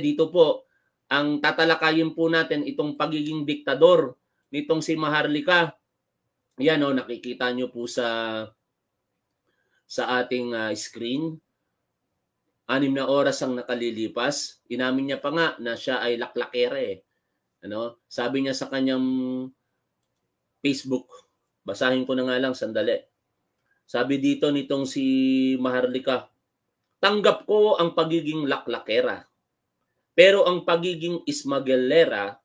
dito po, ang tatalakayin po natin itong pagiging diktador nitong si Maharlika. Yan o, oh, nakikita nyo po sa sa ating uh, screen. Anim na oras ang nakalilipas. Inamin niya pa nga na siya ay laklakere. Eh. Ano? Sabi niya sa kanyang Facebook, basahin ko na nga lang, sandali. Sabi dito nitong si Maharlika, tanggap ko ang pagiging laklakera pero ang pagiging ismagelera,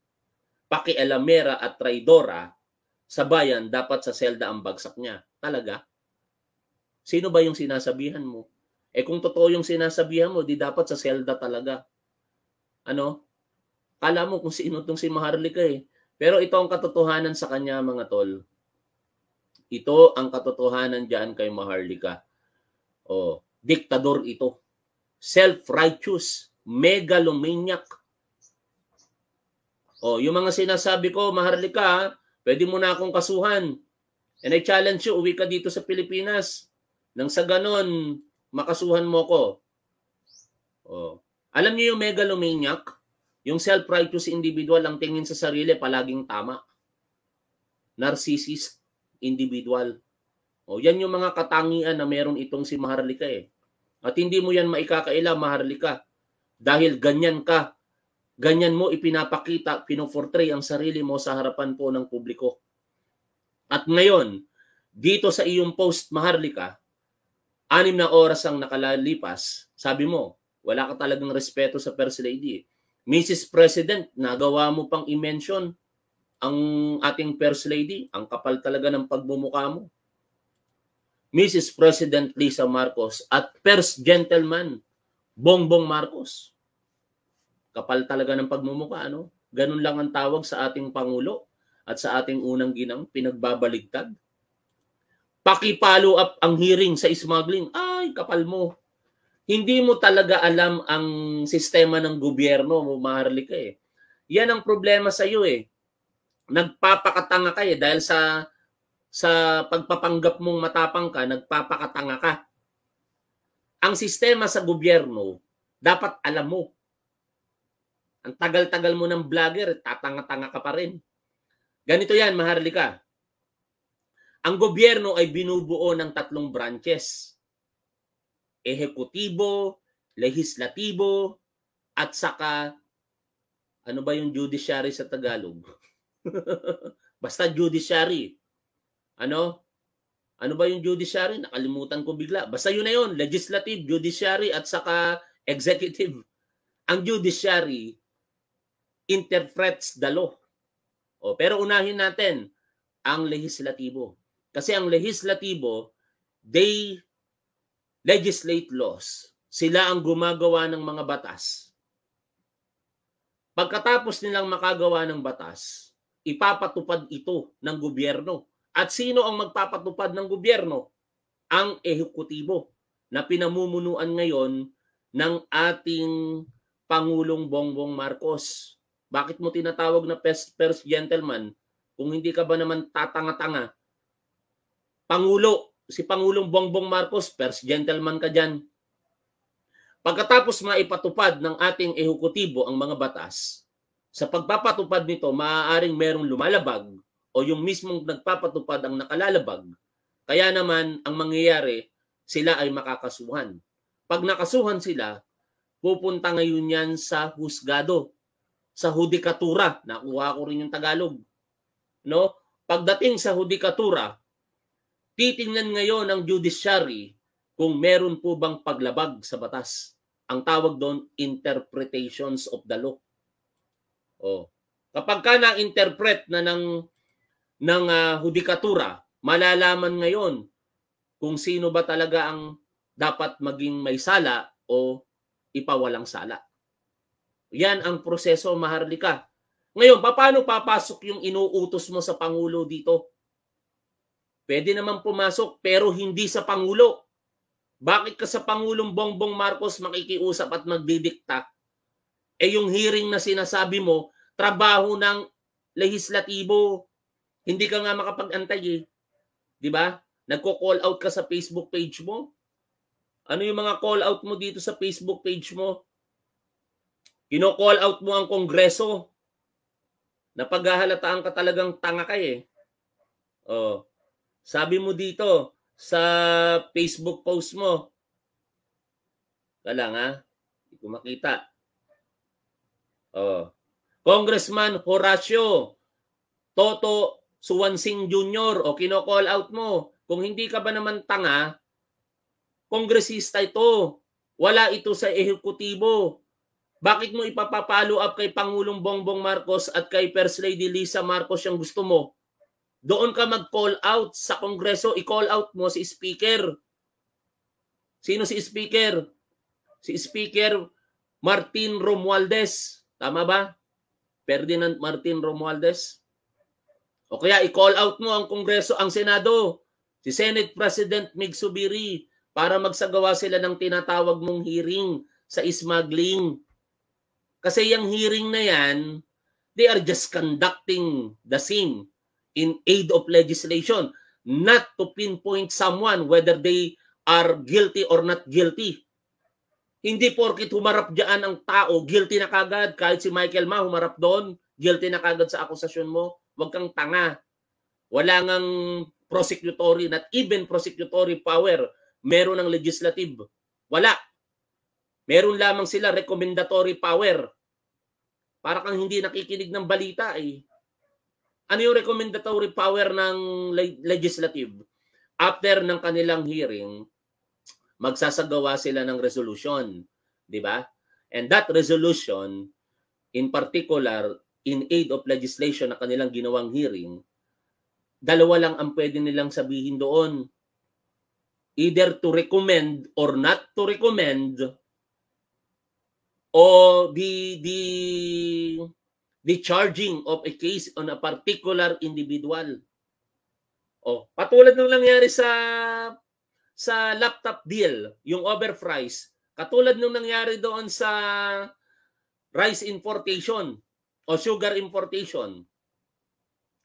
pakialamera at traidora sa bayan, dapat sa selda ang bagsak niya. Talaga? Sino ba yung sinasabihan mo? Eh kung totoo yung sinasabihan mo, di dapat sa selda talaga. Ano? Kala mo kung sino tong si Maharlika eh. Pero ito ang katotohanan sa kanya mga tol. Ito ang katotohanan diyan kay Maharlika. Oh, diktador ito. Self-righteous megalomaniac. O, oh, yung mga sinasabi ko, Maharlika, pwede mo na akong kasuhan. And I challenge you, uwi ka dito sa Pilipinas. Nang sa ganon, makasuhan mo ko. O, oh. Alam niyo yung megalomaniac, yung self-righteous individual ang tingin sa sarili palaging tama. Narcissist individual. O, oh, yan yung mga katangian na meron itong si Maharlika eh. At hindi mo yan maikakaila, Maharlika. Dahil ganyan ka, ganyan mo ipinapakita, pinoportray ang sarili mo sa harapan po ng publiko. At ngayon, dito sa iyong post, Maharlika, anim na oras ang nakalalipas, sabi mo, wala ka talagang respeto sa First Lady. Eh. Mrs. President, nagawa mo pang i-mention ang ating First Lady. Ang kapal talaga ng pagbumuka mo. Mrs. President Lisa Marcos at First Gentleman Bongbong Marcos. Kapal talaga ng pagmumuka, ano? Ganun lang ang tawag sa ating Pangulo at sa ating unang ginang, pinagbabaligtad. Paki-follow up ang hearing sa smuggling. Ay, kapal mo. Hindi mo talaga alam ang sistema ng gobyerno, mo, ka eh. Yan ang problema sa iyo eh. Nagpapakatanga ka eh dahil sa sa pagpapanggap mong matapang ka, nagpapakatanga ka. Ang sistema sa gobyerno, dapat alam mo. Ang tagal-tagal mo ng vlogger, tatanga-tanga ka pa rin. Ganito yan, Maharlika. Ang gobyerno ay binubuo ng tatlong branches. Ehekutibo, legislatibo, at saka, ano ba yung judiciary sa Tagalog? Basta judiciary. Ano? Ano ba yung judiciary? Nakalimutan ko bigla. Basta yun na yun. Legislative, judiciary, at saka executive. Ang judiciary interprets the law. O, pero unahin natin ang legislatibo. Kasi ang legislatibo, they legislate laws. Sila ang gumagawa ng mga batas. Pagkatapos nilang makagawa ng batas, ipapatupad ito ng gobyerno. At sino ang magpapatupad ng gobyerno? Ang ehekutibo na pinamumunuan ngayon ng ating Pangulong Bongbong Marcos. Bakit mo tinatawag na first gentleman kung hindi ka ba naman tatanga-tanga? Pangulo, si Pangulong Bongbong Marcos, first gentleman ka dyan. Pagkatapos maipatupad ng ating ehekutibo ang mga batas, sa pagpapatupad nito, maaaring merong lumalabag o yung mismong nagpapatupad ang nakalalabag. Kaya naman, ang mangyayari, sila ay makakasuhan. Pag nakasuhan sila, pupunta ngayon yan sa husgado sa hudikatura. Nakuha ko rin yung Tagalog. No? Pagdating sa hudikatura, titingnan ngayon ng judiciary kung meron po bang paglabag sa batas. Ang tawag doon, interpretations of the law. Oh. Kapag ka na-interpret na ng, ng uh, hudikatura, malalaman ngayon kung sino ba talaga ang dapat maging may sala o ipawalang sala. Yan ang proseso, Maharlika. Ngayon, paano papasok yung inuutos mo sa Pangulo dito? Pwede naman pumasok pero hindi sa Pangulo. Bakit ka sa Pangulong Bongbong Marcos makikiusap at magdidikta? Eh yung hearing na sinasabi mo, trabaho ng lehislatibo. Hindi ka nga makapag-antay eh. 'Di ba? Nagko-call out ka sa Facebook page mo. Ano yung mga call out mo dito sa Facebook page mo? Kino-call out mo ang Kongreso. Napaghahalataan ka talagang tanga ka eh. Oh. Sabi mo dito sa Facebook post mo. Kala nga, hindi ko makita. Oh. Congressman Horacio Toto Suwansing Jr. o oh, kino-call out mo. Kung hindi ka ba naman tanga, kongresista ito. Wala ito sa ehekutibo. Bakit mo ipapapalo up kay Pangulong Bongbong Marcos at kay First Lady Lisa Marcos yung gusto mo? Doon ka mag-call out sa Kongreso, i-call out mo si Speaker. Sino si Speaker? Si Speaker Martin Romualdez. Tama ba? Ferdinand Martin Romualdez. O kaya i-call out mo ang Kongreso, ang Senado, si Senate President Mig Subiri para magsagawa sila ng tinatawag mong hearing sa smuggling. Kasi yung hearing na yan, they are just conducting the same in aid of legislation, not to pinpoint someone whether they are guilty or not guilty. Hindi porkit humarap dyan ang tao, guilty na kagad. Kahit si Michael Ma humarap doon, guilty na kagad sa akusasyon mo. wag kang tanga. Wala ngang prosecutory, not even prosecutory power. Meron ng legislative. Wala. Meron lamang sila recommendatory power. Para kang hindi nakikinig ng balita eh. Ano yung recommendatory power ng legislative? After ng kanilang hearing, magsasagawa sila ng resolution, 'di ba? And that resolution in particular in aid of legislation na kanilang ginawang hearing, dalawa lang ang pwede nilang sabihin doon. Either to recommend or not to recommend or the the the charging of a case on a particular individual. Oh, patulad ng nangyari sa sa laptop deal, yung overprice, katulad nung nangyari doon sa rice importation o sugar importation.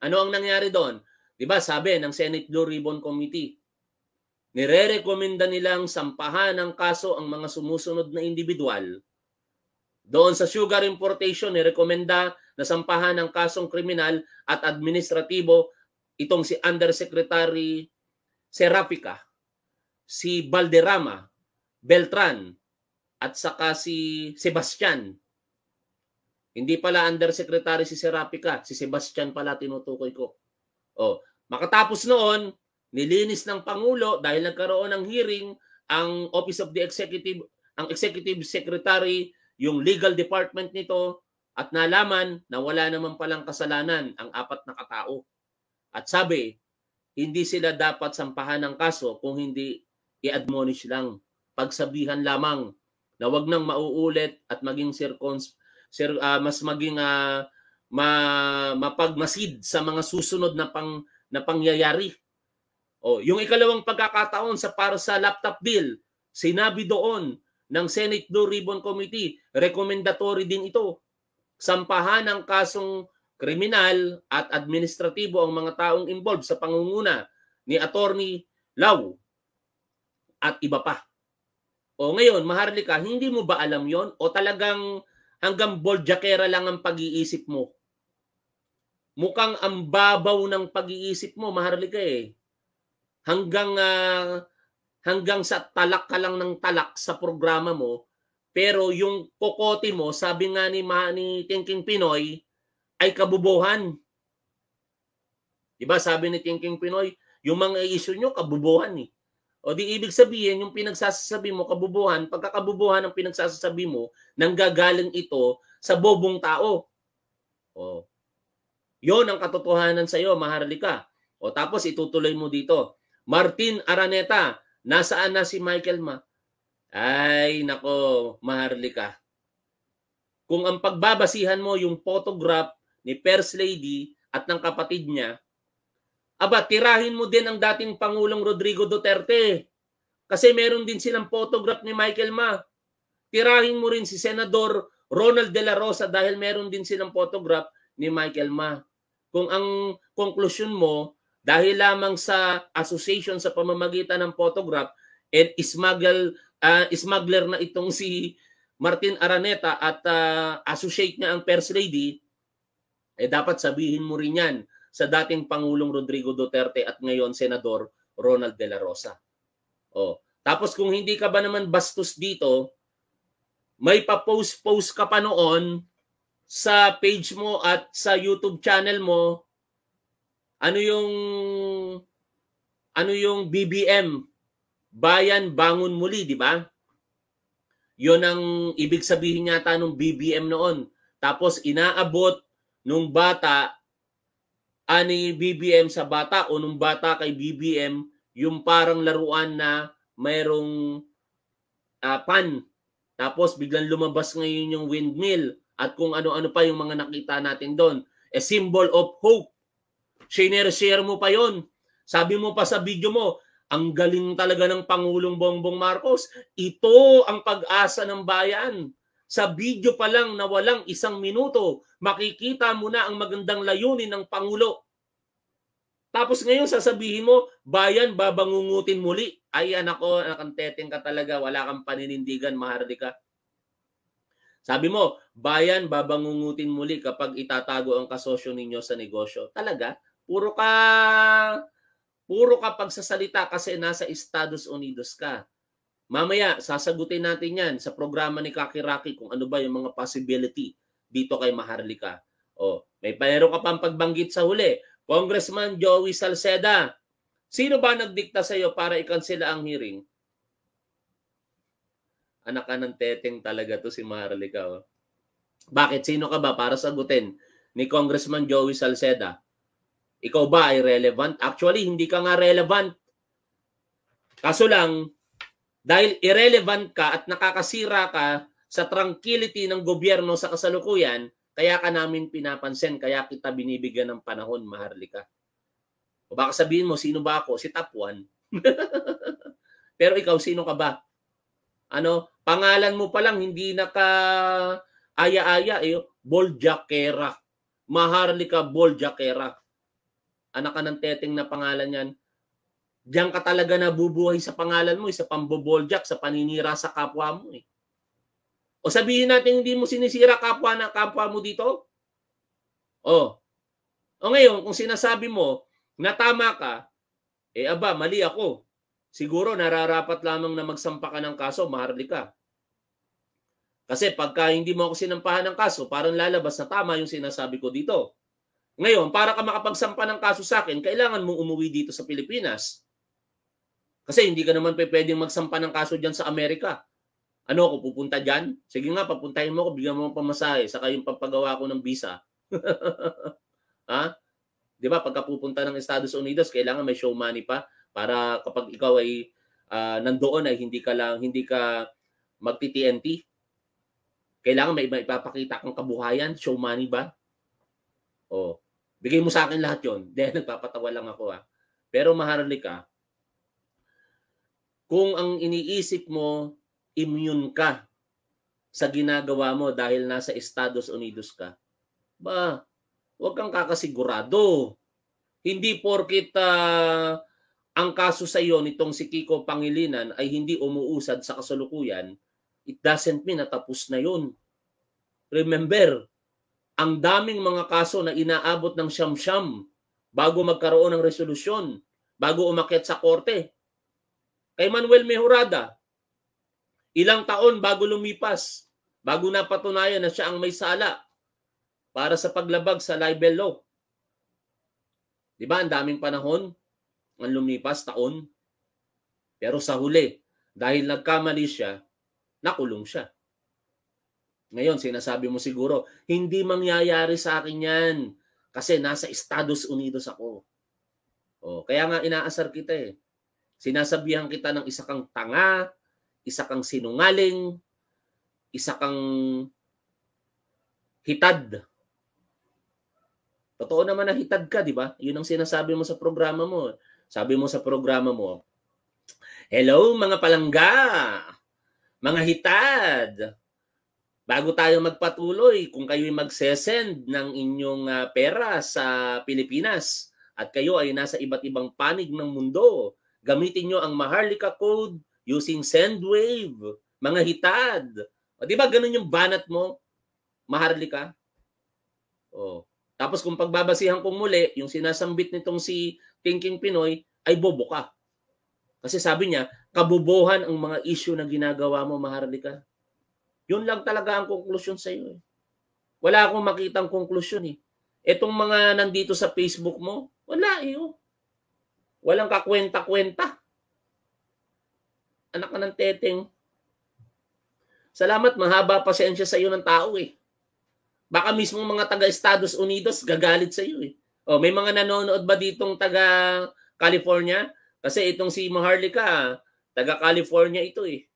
Ano ang nangyari doon? 'Di ba? Sabi ng Senate Blue Ribbon Committee, nirerekomenda nilang sampahan ng kaso ang mga sumusunod na individual doon sa sugar importation, nirekomenda na sampahan ng kasong kriminal at administratibo itong si Undersecretary Serapica, si Valderrama, Beltran, at saka si Sebastian. Hindi pala Undersecretary si Serapica, si Sebastian pala tinutukoy ko. Oh, makatapos noon, nilinis ng Pangulo dahil nagkaroon ng hearing ang Office of the Executive, ang Executive Secretary yung legal department nito at nalaman na wala naman palang kasalanan ang apat na katao. At sabi, hindi sila dapat sampahan ng kaso kung hindi i-admonish lang, pagsabihan lamang na wag nang mauulit at maging circons sir, uh, mas maging uh, ma, mapagmasid sa mga susunod na pang na pangyayari. O, yung ikalawang pagkakataon sa para sa laptop bill, sinabi doon ng Senate Blue Ribbon Committee. Recommendatory din ito. Sampahan ng kasong kriminal at administratibo ang mga taong involved sa pangunguna ni Attorney Lau at iba pa. O ngayon, Maharlika, hindi mo ba alam yon O talagang hanggang boljakera lang ang pag-iisip mo? Mukhang ang babaw ng pag-iisip mo, Maharlika eh. Hanggang uh, hanggang sa talak ka lang ng talak sa programa mo, pero yung kokote mo, sabi nga ni, ma, ni Thinking Pinoy, ay kabubuhan. Diba sabi ni Thinking Pinoy, yung mga issue nyo, kabubuhan eh. O di ibig sabihin, yung pinagsasabi mo, kabubuhan, pagkakabubuhan ang pinagsasabi mo, nang gagaling ito sa bobong tao. O, yon ang katotohanan sa iyo, ka. O tapos itutuloy mo dito. Martin Araneta, Nasaan na si Michael Ma? Ay, nako, Maharlika. Kung ang pagbabasihan mo yung photograph ni First Lady at ng kapatid niya, aba, tirahin mo din ang dating Pangulong Rodrigo Duterte. Kasi meron din silang photograph ni Michael Ma. Tirahin mo rin si Senador Ronald De La Rosa dahil meron din silang photograph ni Michael Ma. Kung ang konklusyon mo, dahil lamang sa association sa pamamagitan ng photograph and smuggle uh, smuggler na itong si Martin Araneta at uh, associate niya ang First Lady eh dapat sabihin mo rin yan sa dating Pangulong Rodrigo Duterte at ngayon Senador Ronald De La Rosa. Oh, tapos kung hindi ka ba naman bastos dito, may pa-post-post ka pa noon sa page mo at sa YouTube channel mo ano yung ano yung BBM? Bayan Bangun Muli, di ba? Yon ang ibig sabihin yata nung BBM noon. Tapos inaabot nung bata ani BBM sa bata o nung bata kay BBM yung parang laruan na mayroong uh, pan. Tapos biglang lumabas ngayon yung windmill at kung ano-ano pa yung mga nakita natin doon. A symbol of hope Sinere-share mo pa yon. Sabi mo pa sa video mo, ang galing talaga ng Pangulong Bongbong Marcos. Ito ang pag-asa ng bayan. Sa video pa lang na walang isang minuto, makikita mo na ang magandang layunin ng Pangulo. Tapos ngayon sasabihin mo, bayan, babangungutin muli. Ay anak ko, nakanteteng ka talaga, wala kang paninindigan, mahardika. Sabi mo, bayan, babangungutin muli kapag itatago ang kasosyo ninyo sa negosyo. Talaga? Puro ka puro ka pagsasalita kasi nasa Estados Unidos ka. Mamaya, sasagutin natin yan sa programa ni Kaki Rocky kung ano ba yung mga possibility dito kay Maharlika. O, may panero ka pang pagbanggit sa huli. Congressman Joey Salceda, sino ba nagdikta sa iyo para ikansela ang hearing? Anak ka ng teteng talaga to si Maharlika. O. Oh. Bakit? Sino ka ba para sagutin ni Congressman Joey Salceda? Ikaw ba ay relevant? Actually, hindi ka nga relevant. Kaso lang, dahil irrelevant ka at nakakasira ka sa tranquility ng gobyerno sa kasalukuyan, kaya ka namin pinapansin, kaya kita binibigyan ng panahon, Maharlika. O baka sabihin mo, sino ba ako? Si Top Pero ikaw, sino ka ba? Ano, pangalan mo pa lang hindi naka aya-aya eh, Boljakera. Maharlika Boljakera anak ka ng teteng na pangalan yan, diyan ka talaga nabubuhay sa pangalan mo, eh, sa pamboboljak, sa paninira sa kapwa mo eh. O sabihin natin hindi mo sinisira kapwa ng kapwa mo dito? O. O ngayon, kung sinasabi mo na tama ka, eh aba, mali ako. Siguro nararapat lamang na magsampa ka ng kaso, maharli ka. Kasi pagka hindi mo ako sinampahan ng kaso, parang lalabas na tama yung sinasabi ko dito. Ngayon, para ka makapagsampa ng kaso sa akin, kailangan mong umuwi dito sa Pilipinas. Kasi hindi ka naman pwedeng magsampa ng kaso dyan sa Amerika. Ano ako, pupunta dyan? Sige nga, papuntahin mo ako, bigyan mo ng pamasahe, saka yung pampagawa ko ng visa. ha? Di ba, pagka pupunta ng Estados Unidos, kailangan may show money pa para kapag ikaw ay uh, nandoon ay hindi ka lang hindi ka magti-TNT. Kailangan may, may ipapakita kang kabuhayan, show money ba? Oh. Bigay mo sa akin lahat yon. Dahil nagpapatawa lang ako ha. Ah. Pero ka. kung ang iniisip mo, immune ka sa ginagawa mo dahil nasa Estados Unidos ka, ba, huwag kang kakasigurado. Hindi porkit uh, ang kaso sa iyo nitong si Kiko Pangilinan ay hindi umuusad sa kasalukuyan, it doesn't mean natapos na yon. Remember, ang daming mga kaso na inaabot ng siyam-siyam bago magkaroon ng resolusyon, bago umakyat sa korte. Kay Manuel Mejorada, ilang taon bago lumipas, bago napatunayan na siya ang may sala para sa paglabag sa libel law. Di ba? Ang daming panahon ang lumipas, taon. Pero sa huli, dahil nagkamali siya, nakulong siya. Ngayon, sinasabi mo siguro, hindi mangyayari sa akin yan kasi nasa Estados Unidos ako. O, oh, kaya nga inaasar kita eh. Sinasabihan kita ng isa kang tanga, isa kang sinungaling, isa kang hitad. Totoo naman na hitad ka, di ba? Yun ang sinasabi mo sa programa mo. Sabi mo sa programa mo, Hello mga palangga, mga hitad, Bago tayo magpatuloy, kung kayo'y magsesend ng inyong uh, pera sa Pilipinas at kayo ay nasa iba't ibang panig ng mundo, gamitin nyo ang Maharlika Code using Sendwave, mga hitad. O di ba ganun yung banat mo? Maharlika? O. Tapos kung pagbabasihan ko muli, yung sinasambit nitong si Thinking Pinoy ay bobo ka. Kasi sabi niya, kabubuhan ang mga issue na ginagawa mo, Maharlika. Yun lang talaga ang konklusyon sa iyo. Eh. Wala akong makitang konklusyon eh. Etong mga nandito sa Facebook mo, wala eh. Oh. Walang kakwenta-kwenta. Anak ka ng teteng. Salamat, mahaba pasensya sa iyo ng tao eh. Baka mismo mga taga-Estados Unidos gagalit sa iyo eh. Oh, may mga nanonood ba ditong taga California? Kasi itong si Maharlika, taga California ito eh.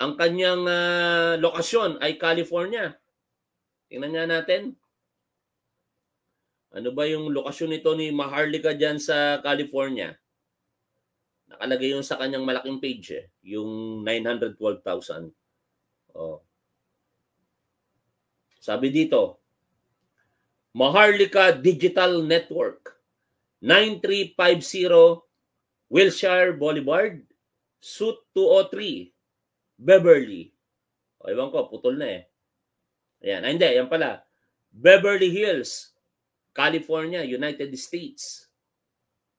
Ang kanyang uh, lokasyon ay California. Tingnan nga natin. Ano ba yung lokasyon nito ni Maharlika dyan sa California? Nakalagay yun sa kanyang malaking page eh, yung 912,000. Oh. Sabi dito, Maharlika Digital Network, 9350 Wilshire Boulevard, Suite 203, Beverly. O, ewan ko, putol na eh. Ayan. Ah, hindi, yan pala. Beverly Hills, California, United States.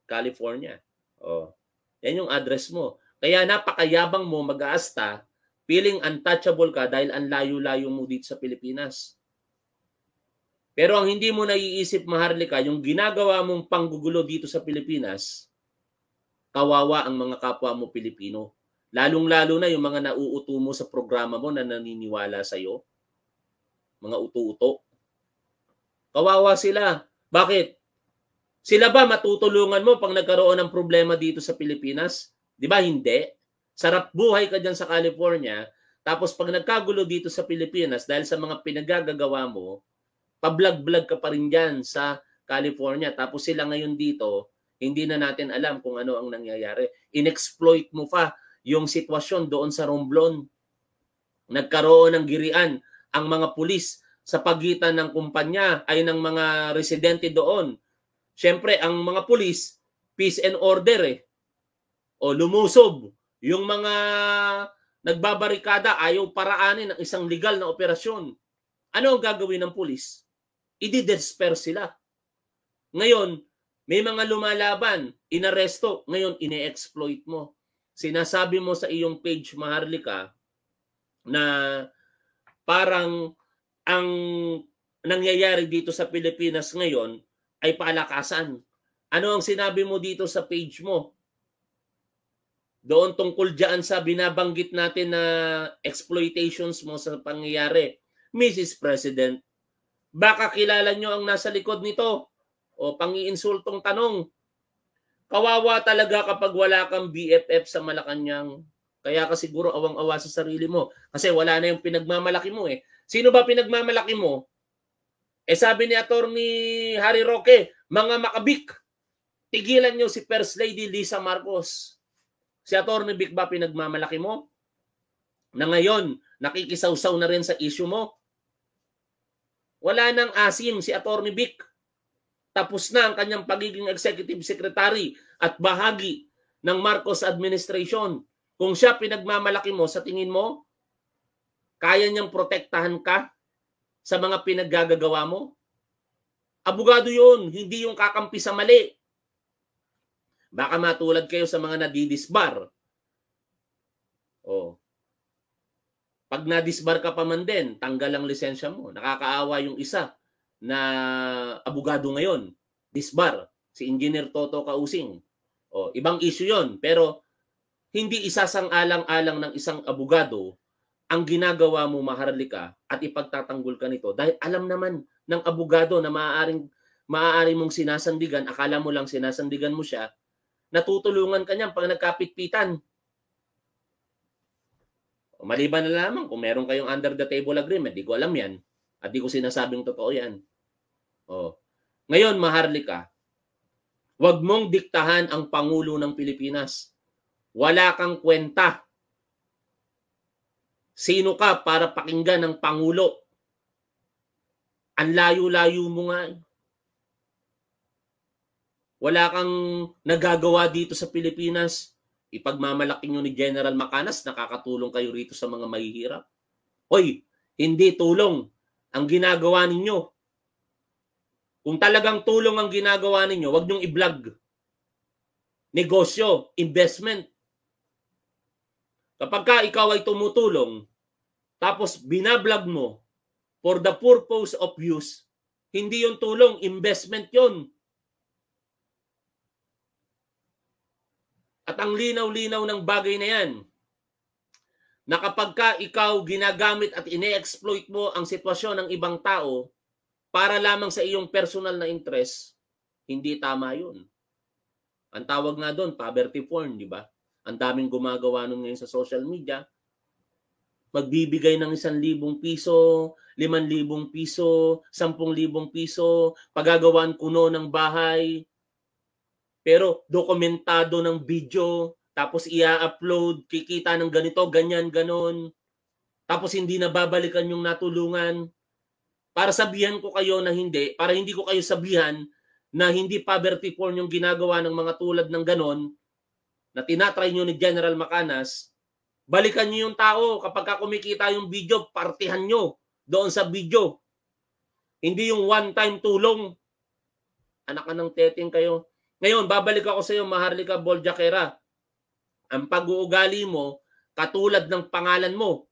California. O, yan yung address mo. Kaya napakayabang mo mag-aasta, feeling untouchable ka dahil ang layo-layo mo dito sa Pilipinas. Pero ang hindi mo naiisip, Maharlika, yung ginagawa mong panggugulo dito sa Pilipinas, kawawa ang mga kapwa mo Pilipino. Lalong-lalo na yung mga nauuto mo sa programa mo na naniniwala sa iyo. Mga uto-uto. Kawawa sila. Bakit? Sila ba matutulungan mo pag nagkaroon ng problema dito sa Pilipinas? Di ba hindi? Sarap buhay ka dyan sa California. Tapos pag nagkagulo dito sa Pilipinas dahil sa mga pinagagagawa mo, pablag-blag ka pa rin dyan sa California. Tapos sila ngayon dito, hindi na natin alam kung ano ang nangyayari. Inexploit mo pa yung sitwasyon doon sa Romblon. Nagkaroon ng girian ang mga pulis sa pagitan ng kumpanya ay ng mga residente doon. Siyempre, ang mga pulis, peace and order eh. O lumusob. Yung mga nagbabarikada ayaw paraanin ng isang legal na operasyon. Ano ang gagawin ng pulis? I-disperse sila. Ngayon, may mga lumalaban, inaresto, ngayon ine-exploit mo sinasabi mo sa iyong page, Maharlika, na parang ang nangyayari dito sa Pilipinas ngayon ay palakasan. Ano ang sinabi mo dito sa page mo? Doon tungkol dyan sa binabanggit natin na exploitations mo sa pangyayari. Mrs. President, baka kilala nyo ang nasa likod nito. O pangiinsultong tanong, Kawawa talaga kapag wala kang BFF sa Malacanang. Kaya ka siguro awang-awa sa sarili mo. Kasi wala na yung pinagmamalaki mo eh. Sino ba pinagmamalaki mo? Eh sabi ni Attorney Harry Roque, mga makabik, tigilan nyo si First Lady Lisa Marcos. Si Attorney Bic ba pinagmamalaki mo? Na ngayon, nakikisawsaw na rin sa issue mo? Wala nang asim si Attorney Bic. Tapos na ang kanyang pagiging executive secretary at bahagi ng Marcos administration. Kung siya pinagmamalaki mo, sa tingin mo, kaya niyang protektahan ka sa mga pinaggagawa mo? Abogado yun, hindi yung kakampi sa mali. Baka matulad kayo sa mga nadidisbar. Oh. Pag nadisbar ka pa man din, tanggal ang lisensya mo. Nakakaawa yung isa na abogado ngayon, Disbar, si Engineer Toto Kausing. O, ibang issue yon pero hindi isasang-alang-alang ng isang abogado ang ginagawa mo maharlika at ipagtatanggol ka nito dahil alam naman ng abogado na maaaring maaari mong sinasandigan, akala mo lang sinasandigan mo siya, natutulungan ka niyan pag nagkapitpitan. Maliban na lamang kung meron kayong under the table agreement, di ko alam yan. At di ko sinasabing totoo yan. Oh. Ngayon, Maharlika, huwag mong diktahan ang Pangulo ng Pilipinas. Wala kang kwenta. Sino ka para pakinggan ng Pangulo? Ang layo-layo mo nga. Eh. Wala kang nagagawa dito sa Pilipinas. Ipagmamalaki nyo ni General Macanas, nakakatulong kayo rito sa mga mahihirap. Hoy, hindi tulong ang ginagawa ninyo kung talagang tulong ang ginagawa ninyo, wag nyong i-vlog. Negosyo, investment. Kapag ka ikaw ay tumutulong, tapos binablog mo for the purpose of use, hindi yung tulong, investment yon. At ang linaw-linaw ng bagay na yan, na kapag ka ikaw ginagamit at ine-exploit mo ang sitwasyon ng ibang tao, para lamang sa iyong personal na interest, hindi tama yun. Ang tawag nga doon, poverty porn, di ba? Ang daming gumagawa nun ngayon sa social media. Magbibigay ng isang libong piso, liman libong piso, sampung libong piso, pagagawaan kuno ng bahay, pero dokumentado ng video, tapos ia-upload, kikita ng ganito, ganyan, ganon. Tapos hindi na babalikan yung natulungan para sabihan ko kayo na hindi, para hindi ko kayo sabihan na hindi poverty porn yung ginagawa ng mga tulad ng ganon na tinatry nyo ni General Macanas, balikan nyo yung tao kapag kumikita yung video, partihan nyo doon sa video. Hindi yung one-time tulong. Anak ka ng teting kayo. Ngayon, babalik ako sa iyo, Maharlika Boljakera. Ang pag-uugali mo, katulad ng pangalan mo.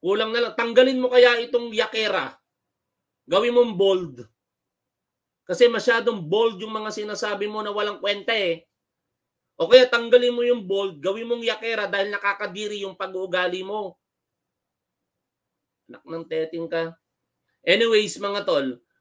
Kulang na lang. Tanggalin mo kaya itong yakera Gawin mong bold. Kasi masyadong bold yung mga sinasabi mo na walang kwenta eh. O kaya tanggalin mo yung bold, gawin mong yakera dahil nakakadiri yung pag-uugali mo. Anak ng teting ka. Anyways mga tol,